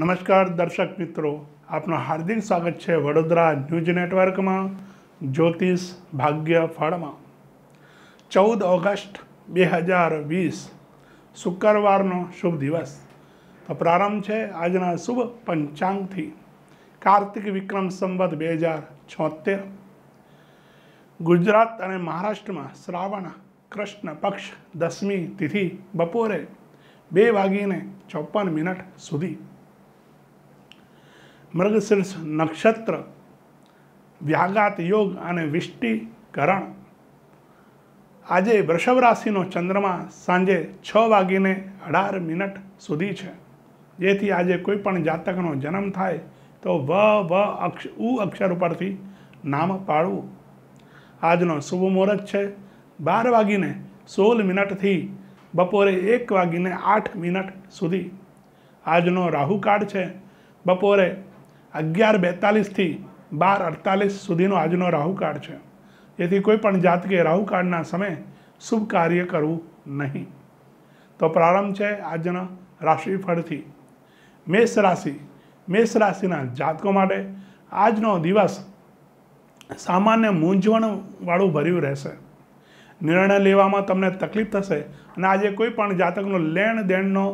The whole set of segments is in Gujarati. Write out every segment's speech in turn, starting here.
નમસ્કાર દર્શક મિત્રો આપનું હાર્દિક સ્વાગત છે વડોદરા ન્યૂઝ નેટવર્કમાં જ્યોતિષ ભાગ્ય ફળમાં ચૌદ ઓગસ્ટ બે હજાર વીસ શુક્રવારનો શુભ દિવસ તો પ્રારંભ છે આજના શુભ પંચાંગથી કાર્તિક વિક્રમ સંવત બે હજાર છોતેર ગુજરાત અને મહારાષ્ટ્રમાં શ્રાવણ કૃષ્ણ પક્ષ દસમી તિથિ બપોરે બે વાગીને ચોપન મિનિટ સુધી મૃગશીર્ષ નક્ષત્ર વ્યાઘાત યોગ અને વિષ્ટિકરણ આજે વૃષભ રાશિનો ચંદ્રમા સાંજે છ વાગીને અઢાર મિનિટ સુધી છે જેથી આજે કોઈ પણ જાતકનો જન્મ થાય તો વ વ અક્ષ ઉ અક્ષર ઉપરથી નામ પાડવું આજનો શુભ મુહૂર્ત છે બાર વાગીને સોળ મિનિટથી બપોરે એક વાગીને આઠ મિનિટ સુધી આજનો રાહુકાળ છે બપોરે અગિયાર બેતાલીસથી બાર અડતાલીસ સુધીનો આજનો રાહુકાળ છે જેથી કોઈ પણ જાતકે રાહુકાળના સમયે શુભ કાર્ય કરવું નહીં તો પ્રારંભ છે આજના રાશિફળથી મેષ રાશિ મેષ રાશિના જાતકો માટે આજનો દિવસ સામાન્ય મૂંઝવણવાળું ભર્યું રહેશે નિર્ણય લેવામાં તમને તકલીફ થશે અને આજે કોઈ પણ જાતકનો લેણ દેણનો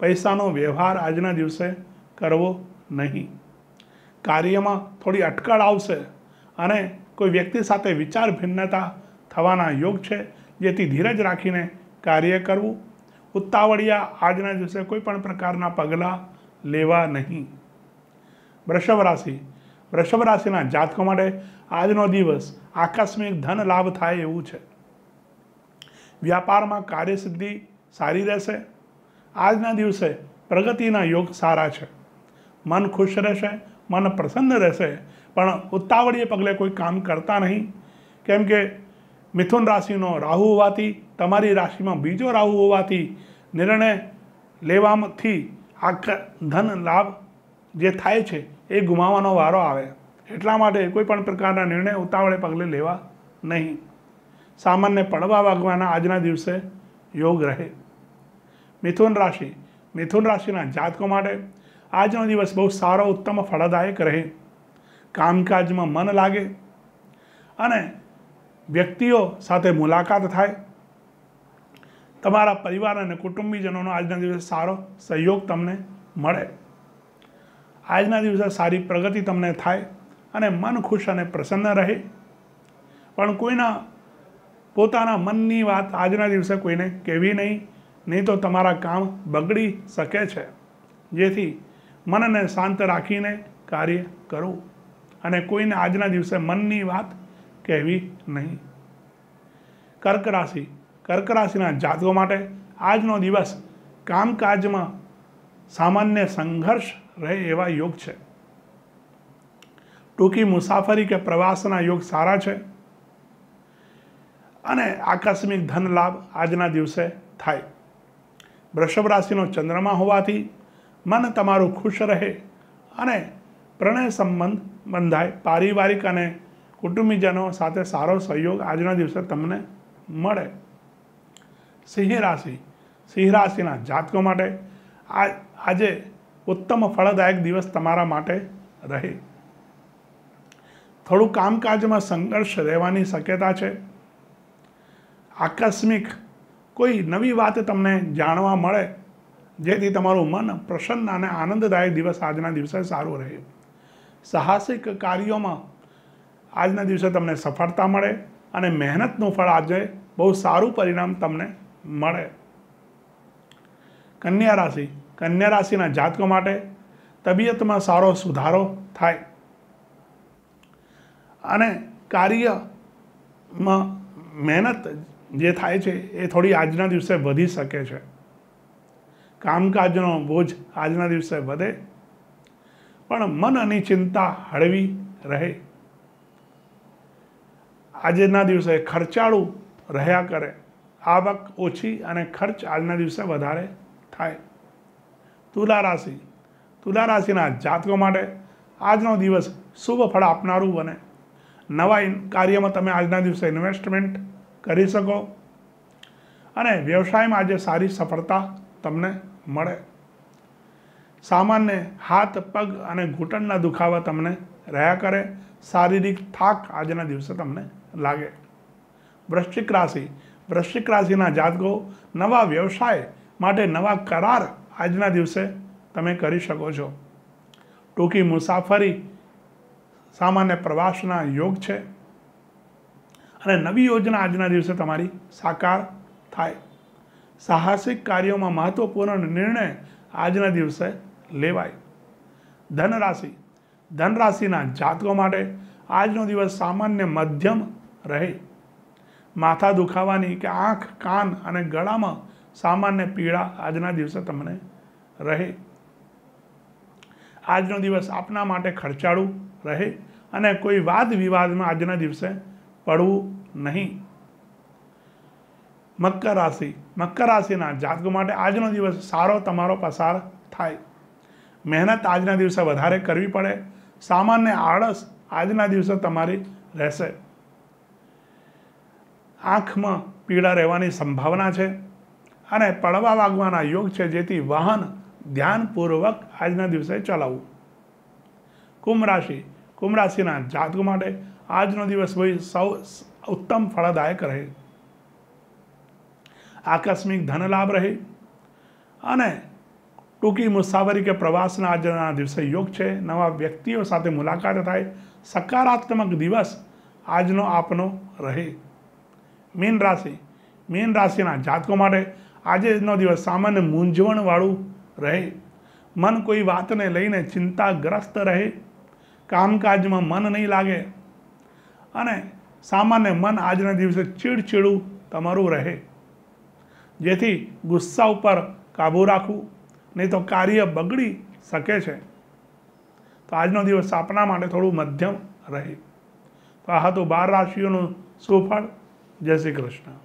પૈસાનો વ્યવહાર આજના દિવસે કરવો નહીં કાર્યમાં થોડી અટકળ આવશે અને કોઈ વ્યક્તિ સાથે વિચાર ભિન્નતા થવાના યોગ છે જેથી ધીરજ રાખીને કાર્ય કરવું ઉત્તાવળિયા આજના દિવસે કોઈ પણ પ્રકારના પગલાં લેવા નહીં વૃષભ રાશિ વૃષભ રાશિના જાતકો માટે આજનો દિવસ આકસ્મિક ધન લાભ થાય એવું છે વ્યાપારમાં કાર્યસિદ્ધિ સારી રહેશે આજના દિવસે પ્રગતિના યોગ સારા છે મન ખુશ રહેશે મન પ્રસન્ન રહેશે પણ ઉતાવળીએ પગલે કોઈ કામ કરતા નહીં કેમ કે મિથુન રાશિનો રાહુ હોવાથી તમારી રાશિમાં બીજો રાહુ હોવાથી નિર્ણય લેવામાંથી આખા ધન લાભ જે થાય છે એ ગુમાવવાનો વારો આવે એટલા માટે કોઈ પણ પ્રકારના નિર્ણય ઉતાવળે પગલે લેવા નહીં સામાન્ય પડવા વાગવાના આજના દિવસે યોગ રહે મિથુન રાશિ મિથુન રાશિના જાતકો માટે આજનો દિવસ બહુ સારો ઉત્તમ ફળદાયક રહે કામકાજમાં મન લાગે અને વ્યક્તિઓ સાથે મુલાકાત થાય તમારા પરિવાર અને કુટુંબીજનોનો આજના દિવસે સારો સહયોગ તમને મળે આજના દિવસે સારી પ્રગતિ તમને થાય અને મન ખુશ અને પ્રસન્ન રહે પણ કોઈના પોતાના મનની વાત આજના દિવસે કોઈને કહેવી નહીં નહીં તો તમારા કામ બગડી શકે છે જેથી મનને શાંત રાખીને કાર્ય કરવું અને કોઈને આજના દિવસે મનની વાત કહેવી નહીં કર્ક રાશિ કર્ક રાશિના જાતકો માટે આજનો દિવસ કામકાજમાં સામાન્ય સંઘર્ષ રહે એવા યોગ છે ટૂંકી મુસાફરી કે પ્રવાસના યોગ સારા છે અને આકસ્મિક ધન લાભ આજના દિવસે થાય વૃષભ રાશિનો ચંદ્રમા હોવાથી મન તમારું ખુશ રહે અને પ્રણય સંબંધ બંધાય પારિવારિક અને કુટુંબીજનો સાથે સારો સહયોગ આજના દિવસે તમને મળે સિંહ રાશિ સિંહ રાશિના જાતકો માટે આ આજે ઉત્તમ ફળદાયક દિવસ તમારા માટે રહે થોડું કામકાજમાં સંઘર્ષ રહેવાની શક્યતા છે આકસ્મિક કોઈ નવી વાત તમને જાણવા મળે જેથી તમારું મન પ્રસન્ન અને આનંદદાયક દિવસ આજના દિવસે સારું રહે સાહસિક કાર્યોમાં આજના દિવસે તમને સફળતા મળે અને મહેનતનું ફળ આજે બહુ સારું પરિણામ તમને મળે કન્યા રાશિ કન્યા રાશિના જાતકો માટે તબિયતમાં સારો સુધારો થાય અને કાર્યમાં મહેનત જે થાય છે એ થોડી આજના દિવસે વધી શકે છે કામકાજનો બોજ આજના દિવસે વધે પણ મન અને ચિંતા હળવી રહે આજના દિવસે ખર્ચાળું રહ્યા કરે આવક ઓછી અને ખર્ચ આજના દિવસે વધારે થાય તુલા રાશિ તુલા રાશિના જાતકો માટે આજનો દિવસ શુભ ફળ આપનારું બને નવા કાર્યમાં તમે આજના દિવસે ઇન્વેસ્ટમેન્ટ કરી શકો અને વ્યવસાયમાં આજે સારી સફળતા તમને મળે સામાન્ય હાથ પગ અને ઘૂંટણના દુખાવા તમને રહ્યા કરે શારીરિક થાક આજના દિવસે તમને લાગે વૃશ્ચિક રાશિ વૃશ્ચિક રાશિના જાતકો નવા વ્યવસાય માટે નવા કરાર આજના દિવસે તમે કરી શકો છો ટૂંકી મુસાફરી સામાન્ય પ્રવાસના યોગ છે અને નવી યોજના આજના દિવસે તમારી સાકાર થાય સાહસિક કાર્યોમાં મહત્વપૂર્ણ નિર્ણય આજના દિવસે લેવાય ધનરાશિ ધનરાશિના જાતકો માટે આજનો દિવસ સામાન્ય મધ્યમ રહે માથા દુખાવાની કે આંખ કાન અને ગળામાં સામાન્ય પીડા આજના દિવસે તમને રહે આજનો દિવસ આપના માટે ખર્ચાળું રહે અને કોઈ વાદ વિવાદમાં આજના દિવસે પડવું નહીં મકર રાશિ મકર રાશિના જાતકો માટે આજનો દિવસ સારો તમારો પસાર થાય મહેનત આજના દિવસે વધારે કરવી પડે સામાન્ય આળસ આજના દિવસે તમારી રહેશે આંખમાં પીડા રહેવાની સંભાવના છે અને પડવા વાગવાના યોગ છે જેથી વાહન ધ્યાનપૂર્વક આજના દિવસે ચલાવવું કુંભ રાશિ કુંભ રાશિના જાતકો માટે આજનો દિવસ સૌ ઉત્તમ ફળદાયક રહે આકસ્મિક ધનલાભ રહે અને ટૂંકી મુસાફરી કે પ્રવાસના આજના દિવસે યોગ છે નવા વ્યક્તિઓ સાથે મુલાકાત થાય સકારાત્મક દિવસ આજનો આપનો રહે મીન રાશિ મીન રાશિના જાતકો માટે આજનો દિવસ સામાન્ય મૂંઝવણવાળું રહે મન કોઈ વાતને લઈને ચિંતાગ્રસ્ત રહે કામકાજમાં મન નહીં લાગે અને સામાન્ય મન આજના દિવસે ચીડચીડું તમારું રહે જેથી ગુસ્સા ઉપર કાબૂ રાખવું નહીં તો કાર્ય બગડી શકે છે તો આજનો દિવસ આપણા માટે થોડું મધ્યમ રહે તો આ હતું બાર રાશિઓનું સુફળ જય શ્રી કૃષ્ણ